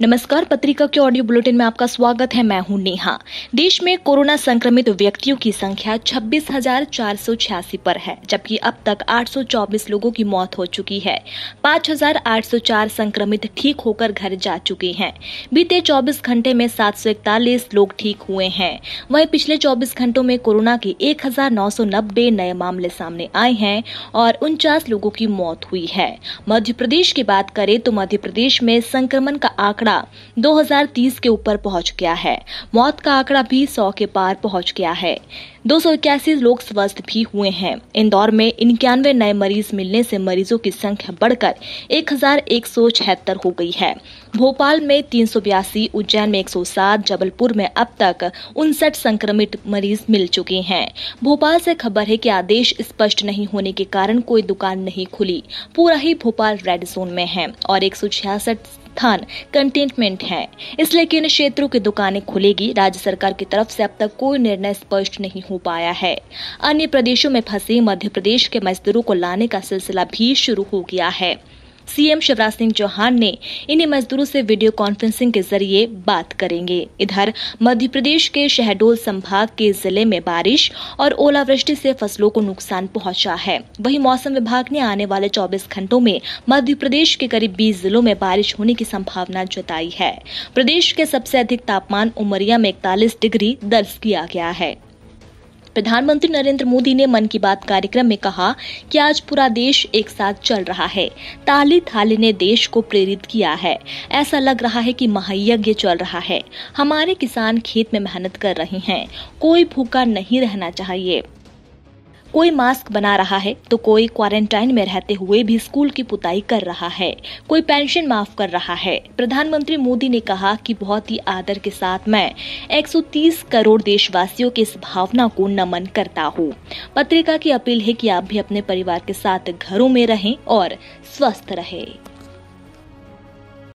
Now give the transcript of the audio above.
नमस्कार पत्रिका के ऑडियो बुलेटिन में आपका स्वागत है मैं हूं नेहा देश में कोरोना संक्रमित व्यक्तियों की संख्या 26,486 पर है जबकि अब तक 824 लोगों की मौत हो चुकी है 5,804 संक्रमित ठीक होकर घर जा चुके हैं बीते 24 घंटे में 741 लोग ठीक हुए हैं वहीं पिछले 24 घंटों में कोरोना के एक नए मामले सामने आए हैं और उनचास लोगों की मौत हुई है मध्य प्रदेश की बात करें तो मध्य प्रदेश में संक्रमण का आंकड़ा आंकड़ा 2030 के ऊपर पहुंच गया है मौत का आंकड़ा भी 100 के पार पहुंच गया है दो लोग स्वस्थ भी हुए हैं इंदौर में इक्यानवे नए मरीज मिलने से मरीजों की संख्या बढ़कर एक हो गई है भोपाल में तीन उज्जैन में 107, जबलपुर में अब तक उनसठ संक्रमित मरीज मिल चुके हैं भोपाल से खबर है कि आदेश स्पष्ट नहीं होने के कारण कोई दुकान नहीं खुली पूरा ही भोपाल रेड जोन में है और एक स्थान कंटेनमेंट है इसलिए किन क्षेत्रों की दुकानें खुलेगी राज्य सरकार की तरफ से अब तक कोई निर्णय स्पष्ट नहीं हो पाया है अन्य प्रदेशों में फंसे मध्य प्रदेश के मजदूरों को लाने का सिलसिला भी शुरू हो गया है सीएम शिवराज सिंह चौहान ने इन्हीं मजदूरों से वीडियो कॉन्फ्रेंसिंग के जरिए बात करेंगे इधर मध्य प्रदेश के शहडोल संभाग के जिले में बारिश और ओलावृष्टि से फसलों को नुकसान पहुंचा है वहीं मौसम विभाग ने आने वाले 24 घंटों में मध्य प्रदेश के करीब 20 जिलों में बारिश होने की संभावना जताई है प्रदेश के सबसे अधिक तापमान उमरिया में इकतालीस डिग्री दर्ज किया गया है प्रधानमंत्री नरेंद्र मोदी ने मन की बात कार्यक्रम में कहा कि आज पूरा देश एक साथ चल रहा है ताली थाली ने देश को प्रेरित किया है ऐसा लग रहा है कि महायज्ञ चल रहा है हमारे किसान खेत में मेहनत कर रहे हैं कोई भूखा नहीं रहना चाहिए कोई मास्क बना रहा है तो कोई क्वारंटाइन में रहते हुए भी स्कूल की पुताई कर रहा है कोई पेंशन माफ कर रहा है प्रधानमंत्री मोदी ने कहा कि बहुत ही आदर के साथ मैं 130 करोड़ देशवासियों के इस भावना को नमन करता हूँ पत्रिका की अपील है कि आप भी अपने परिवार के साथ घरों में रहें और स्वस्थ रहें